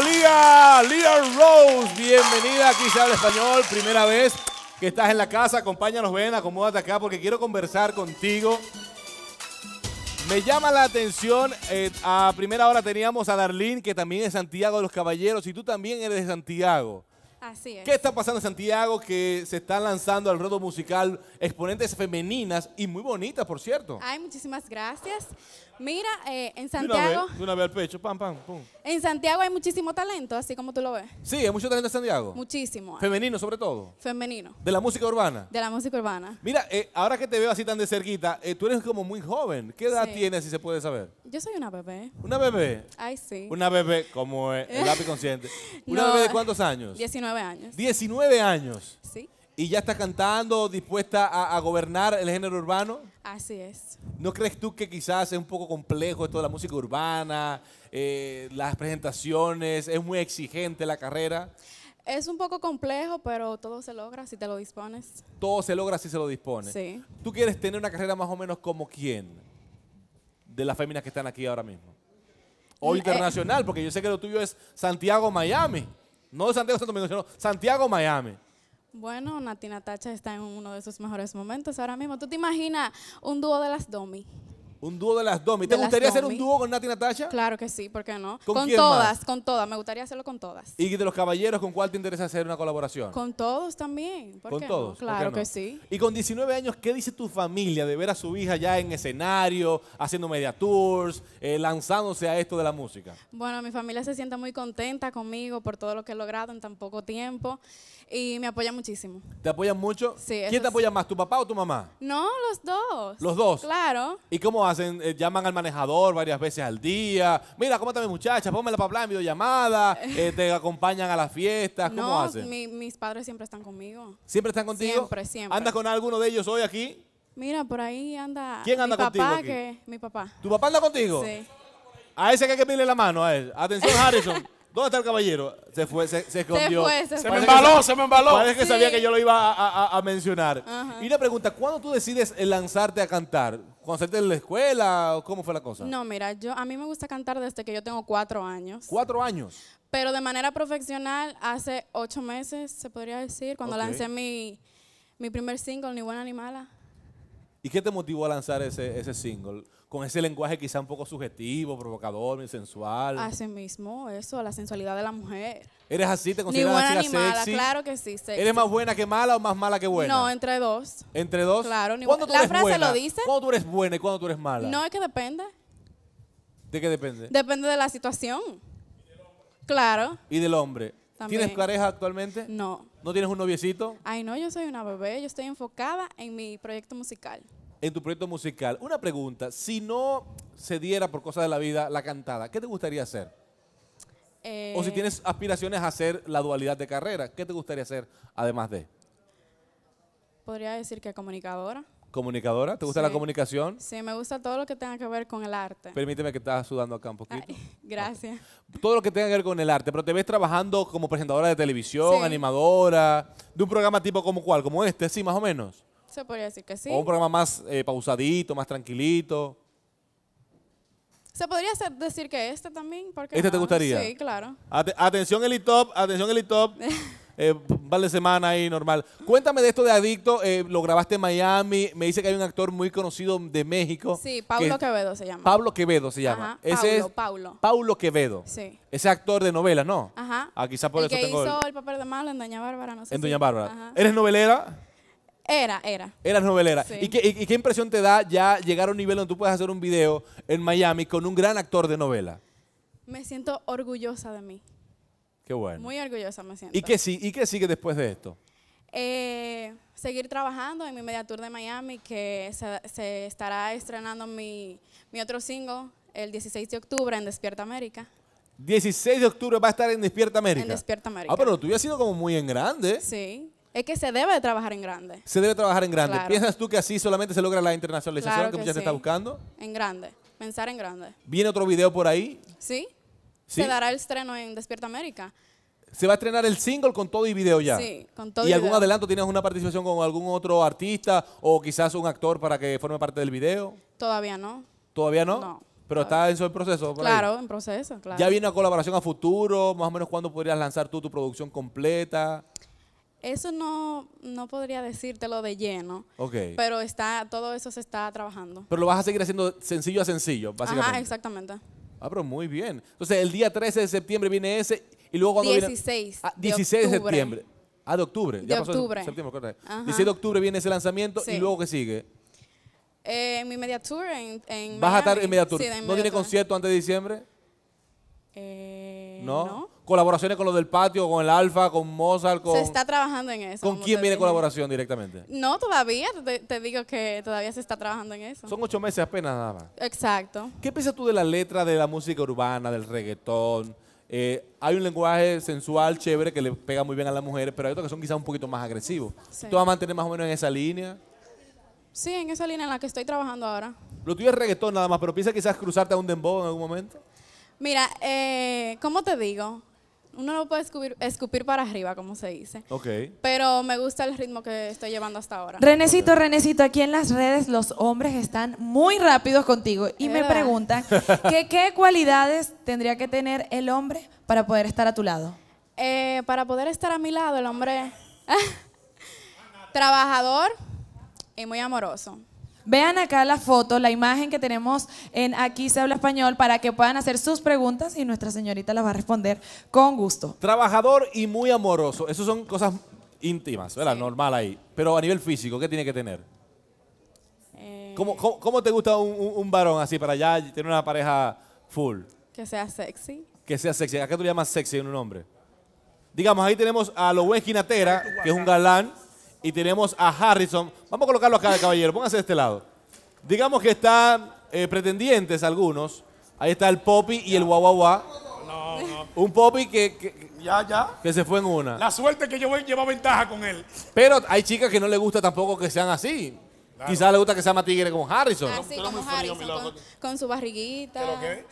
¡Lia! ¡Lia Rose. Bienvenida aquí se habla español, primera vez que estás en la casa, acompáñanos, ven, acomódate acá porque quiero conversar contigo. Me llama la atención, eh, a primera hora teníamos a Darlene, que también es Santiago de los Caballeros, y tú también eres de Santiago. Así es. ¿Qué está pasando en Santiago que se están lanzando al ruedo musical exponentes femeninas y muy bonitas, por cierto? Ay, muchísimas gracias. Mira, eh, en Santiago. una, vez, pecho, pam, pam, pum. En Santiago hay muchísimo talento, así como tú lo ves. Sí, hay mucho talento en Santiago. Muchísimo. Femenino, sobre todo. Femenino. De la música urbana. De la música urbana. Mira, eh, ahora que te veo así tan de cerquita, eh, tú eres como muy joven. ¿Qué edad tienes, si se puede saber? Yo soy una bebé. ¿Una bebé? Ay, sí. Una bebé, como el lápiz consciente. ¿Una bebé de cuántos años? 19 años. ¿19 años? Sí. ¿Y ya está cantando, dispuesta a, gobernar el género urbano? Así es. ¿No crees tú que quizás es un poco complejo esto de la música urbana, eh, las presentaciones, es muy exigente la carrera? Es un poco complejo, pero todo se logra si te lo dispones. Todo se logra si se lo dispones. Sí. ¿Tú quieres tener una carrera más o menos como quién? De las féminas que están aquí ahora mismo. O mm, eh. internacional, porque yo sé que lo tuyo es Santiago, Miami. No Santiago, Santo Domingo, sino Santiago, Miami. Bueno, Natina Natacha está en uno de sus mejores momentos ahora mismo. ¿Tú te imaginas un dúo de las Domi? Un dúo de las Domi. ¿Te gustaría hacer un dúo con Nati Natacha? Claro que sí, ¿por qué no? Con, todas, con todas. Me gustaría hacerlo con todas. ¿Y de los caballeros con cuál te interesa hacer una colaboración? Con todos también. ¿Por qué todos? Claro que sí. Y con 19 años, ¿qué dice tu familia de ver a su hija ya en escenario, haciendo media tours, eh, lanzándose a esto de la música? Bueno, mi familia se siente muy contenta conmigo por todo lo que he logrado en tan poco tiempo y me apoya muchísimo. ¿Te apoyan mucho? Sí. ¿Quién te apoya más, tu papá o tu mamá? No, los dos. ¿Los dos? Claro. ¿Y cómo hacen? Eh, ¿Llaman al manejador varias veces al día? Mira, ¿cómo está mi muchacha? Póngame la papá en videollamada. Eh, ¿Te acompañan a las fiestas? ¿Cómo hacen? mis padres siempre están conmigo. ¿Siempre están contigo? Siempre, siempre. ¿Andas con alguno de ellos hoy aquí? Mira, por ahí anda. ¿Quién anda contigo? Papá, mi papá. ¿Tu papá anda contigo? Sí. A ese que hay que pedirle la mano a él. Atención, Harrison. ¿Dónde está el caballero? Se fue, se, escondió. Se, me embaló, se me embaló. Parece que sabía que yo lo iba a, mencionar. Y la pregunta, ¿cuándo tú decides lanzarte a cantar? saliste en la escuela o cómo fue la cosa? No, mira, yo a mí me gusta cantar desde que yo tengo cuatro años. ¿Cuatro años? Pero de manera profesional hace ocho meses, se podría decir, cuando lancé mi, mi primer single, Ni Buena Ni Mala. ¿Y qué te motivó a lanzar ese, single? Con ese lenguaje quizá un poco subjetivo, provocador, sensual. Así mismo, eso, la sensualidad de la mujer. ¿Eres así? ¿Te consideras Ni buena ni mala, claro que sí, ¿Eres más buena que mala o más mala que buena? No, entre dos. ¿Entre dos? Claro. Ni la frase lo dice. ¿Cuándo tú eres buena y cuándo tú eres mala? No, es que depende. ¿De qué depende? Depende de la situación. Y del claro. ¿Y del hombre? ¿Tienes pareja actualmente? No. ¿No tienes un noviecito? Ay, no, yo soy una bebé. Yo estoy enfocada en mi proyecto musical. En tu proyecto musical. Una pregunta. Si no se diera por cosas de la vida la cantada, ¿qué te gustaría hacer? Eh, o si tienes aspiraciones a hacer la dualidad de carrera, ¿qué te gustaría hacer además de? Podría decir que comunicadora comunicadora? ¿Te gusta la comunicación? Sí, me gusta todo lo que tenga que ver con el arte. Permíteme que estás sudando acá un poquito. gracias. Todo lo que tenga que ver con el arte, pero te ves trabajando como presentadora de televisión, animadora, de un programa tipo como cuál, como este, sí, más o menos. Se podría decir que sí. O un programa más eh, pausadito, más tranquilito. Se podría decir que este también, porque ¿Este te gustaría? Sí, claro. atención el top, atención el top. eh, un par de semanas ahí, normal. Cuéntame de esto de Adicto, eh, lo grabaste en Miami, me dice que hay un actor muy conocido de México. Sí, Pablo Quevedo se llama. Pablo Quevedo se llama. Ese es Paulo. Quevedo. Sí. Ese actor de novela, ¿no? Ajá. Ah, quizás por el que hizo el... papel de malo en Doña Bárbara, no sé. En Doña Bárbara. ¿Eres novelera? Era, era. era novelera. ¿Y, qué, y, qué impresión te da ya llegar a un nivel donde tú puedes hacer un video en Miami con un gran actor de novela? Me siento orgullosa de mí. Muy orgullosa me siento. ¿Y qué, sí, y qué sigue después de esto? Eh, seguir trabajando en mi media tour de Miami, que se, estará estrenando mi, otro single el 16 de octubre en Despierta América. 16 de octubre va a estar en Despierta América. En Despierta América. Ah, pero tú ya sido como muy en grande. Sí. Es que se debe de trabajar en grande. Se debe trabajar en grande. ¿Piensas tú que así solamente se logra la internacionalización que, que, mucha está buscando? En grande. Pensar en grande. ¿Viene otro video por ahí? Sí se dará el estreno en Despierta América. Se va a estrenar el single con todo y video ya. Sí, con todo ¿Y video. ¿Y algún adelanto? ¿Tienes una participación con algún otro artista o quizás un actor para que forme parte del video? Todavía no. ¿Todavía no? No. Pero está en su proceso. Claro, en proceso, claro. ¿Ya viene una colaboración a futuro? ¿Más o menos cuándo podrías lanzar tú tu producción completa? Eso no, no podría decírtelo de lleno. Ok. Pero está, todo eso se está trabajando. Pero lo vas a seguir haciendo sencillo a sencillo, básicamente. Ah, exactamente. Ah, pero muy bien. Entonces, el día 13 de septiembre viene ese y luego cuando 16 16 ah, de, septiembre. Ah, de octubre. De octubre. 16 de octubre viene ese lanzamiento y luego ¿qué sigue? en eh, mi media tour en, ¿Vas a estar en media tour? ¿No tiene concierto antes de diciembre? Eh, ¿No? Colaboraciones con los del patio, con el Alfa, con Mozart, Se está trabajando en eso. ¿Con quién viene colaboración directamente? No, todavía. Te, digo que todavía se está trabajando en eso. Son ocho meses apenas nada más. Exacto. ¿Qué piensas tú de la letra de la música urbana, del reggaetón? Eh, hay un lenguaje sensual, chévere, que le pega muy bien a las mujeres, pero hay otros que son quizás un poquito más agresivos. ¿Tú vas a mantener más o menos en esa línea? Sí, en esa línea en la que estoy trabajando ahora. Lo tuyo es reggaetón nada más, pero piensas quizás cruzarte a un dembow en algún momento. Mira, eh, ¿cómo te digo? Uno no puede escupir, para arriba, como se dice. Ok. Pero me gusta el ritmo que estoy llevando hasta ahora. Renecito, Renecito, aquí en las redes los hombres están muy rápidos contigo y me preguntan qué cualidades tendría que tener el hombre para poder estar a tu lado. Eh, para poder estar a mi lado, el hombre trabajador y muy amoroso. Vean acá la foto, la imagen que tenemos en Aquí se habla español para que puedan hacer sus preguntas y nuestra señorita las va a responder con gusto. Trabajador y muy amoroso. Esas son cosas íntimas, ¿verdad? Normal ahí. Pero a nivel físico, ¿qué tiene que tener? Eh, ¿Cómo, te gusta un, varón así para ya tener una pareja full? Que sea sexy. Que sea sexy. ¿A qué tú llamas sexy en un hombre? Digamos, ahí tenemos a buen Ginatera, que es un galán y tenemos a Harrison. Vamos a colocarlo acá, caballero. Póngase de este lado. Digamos que están eh, pretendientes algunos. Ahí está el Poppy y el guau, No, no. Un Poppy que, que, ya, ya. que se fue en una. La suerte que yo voy lleva ventaja con él. Pero hay chicas que no le gusta tampoco que sean así. Quizás le gusta que se llama tigre como Harrison. como Harrison, con, su barriguita,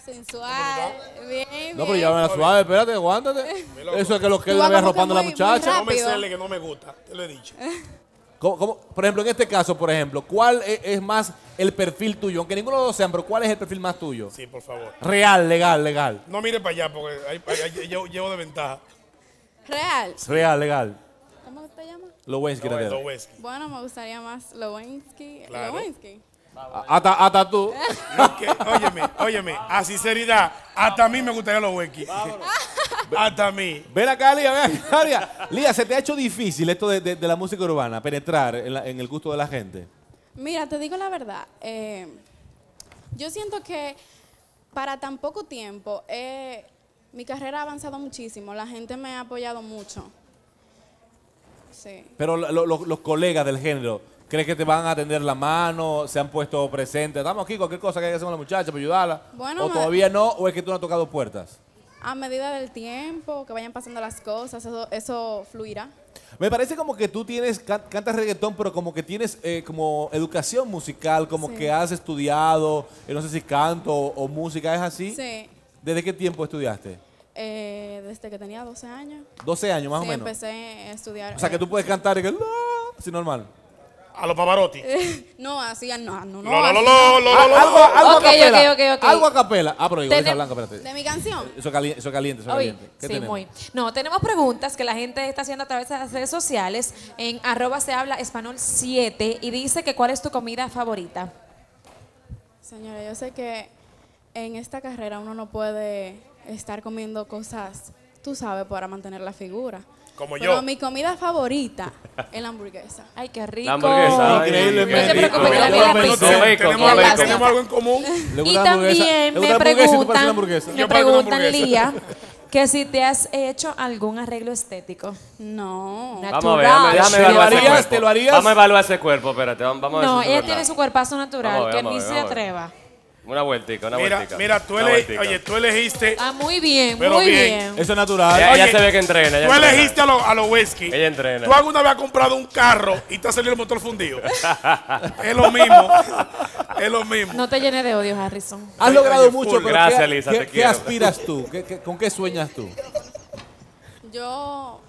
sensual, bien, bien. No, pero ya la suave, espérate, aguántate. Eso es que lo que le arropando a la muchacha. No me sale que no me gusta, te lo he dicho. Por ejemplo, en este caso, por ejemplo, ¿cuál e, es, más el perfil tuyo? Aunque ninguno de los sean, pero ¿cuál es el perfil más tuyo? Sí, por favor. Real, legal, legal. No mire para allá porque ahí, llevo de ventaja. Real. Real, legal. ¿Cómo te llamas? Lowensky. Bueno, me gustaría más Lowensky. Claro. Lowensky. Hasta, hasta tú. óyeme, óyeme, a sinceridad, hasta a mí me gustaría los hasta a mí. Ven acá, Lía, ven acá, Lía. Lía, ¿se te ha hecho difícil esto de, de, la música urbana, penetrar en, en, el gusto de la gente? Mira, te digo la verdad. Eh, yo siento que para tan poco tiempo eh, mi carrera ha avanzado muchísimo. La gente me ha apoyado mucho. Pero los colegas del género, ¿crees que te van a atender la mano? ¿Se han puesto presentes? Estamos aquí, cualquier cosa que hay que hacer con la muchacha para ayudarla. ¿O todavía no? ¿O es que tú no has tocado puertas? A medida del tiempo, que vayan pasando las cosas, eso, eso fluirá. Me parece como que tú tienes, cantas reggaetón, pero como que tienes eh, como educación musical, como que has estudiado, eh, no sé si canto o, o música, ¿es así? Sí. ¿Desde qué tiempo estudiaste? Eh, desde que tenía 12 años. 12 años más o menos. empecé a estudiar. O sea, que tú puedes cantar y que, así normal. A los paparotti no, así, ah, ah, no, no, no. Algo, algo a capela. algo a capela. Ah, pero igual esa blanca, espérate. De mi canción. Eh, eso caliente, eso caliente, eso caliente. sí, muy. No, tenemos preguntas que la gente está haciendo a través de las redes sociales. En arroba se habla español 7 y dice que cuál es tu comida favorita. Señora, yo sé que en esta carrera uno no puede estar comiendo cosas, tú sabes, para mantener la figura. Como Pero mi comida favorita es la hamburguesa. Ay, qué rico. La hamburguesa. Increíble. No te preocupes, que la vida Tenemos, algo, ¿Tenemos algo en común. Y también me preguntan, me preguntan, Lía, que si te has hecho algún arreglo estético. No. Natural. Vamos a ver, déjame, evaluar ¿Te lo harías? ¿Te lo harías? Vamos a evaluar ese cuerpo, espérate. Vamos, no, ella tiene su cuerpazo natural, que ni se atreva. Una vueltica, una vueltica. Mira, tú, oye, tú elegiste. Ah, muy bien, muy bien. Eso es natural. Ella, se ve que entrena. Tú elegiste a los a lo whisky. Ella entrena. Tú alguna vez has comprado un carro y te ha salido el motor fundido. es lo mismo. es lo mismo. No te llenes de odio, Harrison. Has logrado mucho, pero Gracias, ¿qué, Lisa, ¿qué, aspiras tú? con qué sueñas tú? Yo.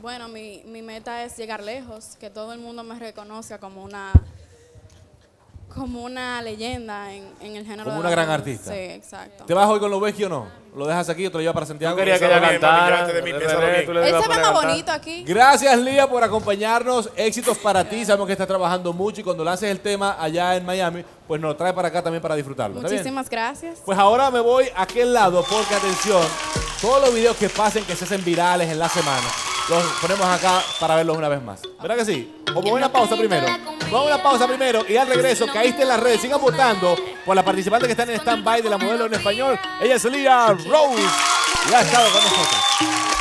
Bueno, mi, mi meta es llegar lejos, que todo el mundo me reconozca como una como una leyenda en, en el género. Como una gran artista. Sí, exacto. ¿Te vas hoy con los Lobeski o no? ¿Lo dejas aquí o te lo llevas para Santiago? Yo quería que ella cantara. Él se más bonito aquí. Gracias, Lía, por acompañarnos. Éxitos para ti. Sabemos que estás trabajando mucho y cuando lances el tema allá en Miami, pues nos lo trae para acá también para disfrutarlo. Muchísimas gracias. Pues ahora me voy a aquel lado porque, atención, todos los videos que pasen, que se hacen virales en la semana los ponemos acá para verlos una vez más. ¿Verdad que sí? O vamos una pausa primero. Vamos una pausa primero y al regreso, caíste en las redes. Sigan votando por la participante que está en stand-by de la modelo en español. Ella es Lía Rose. Y ha estado con nosotros.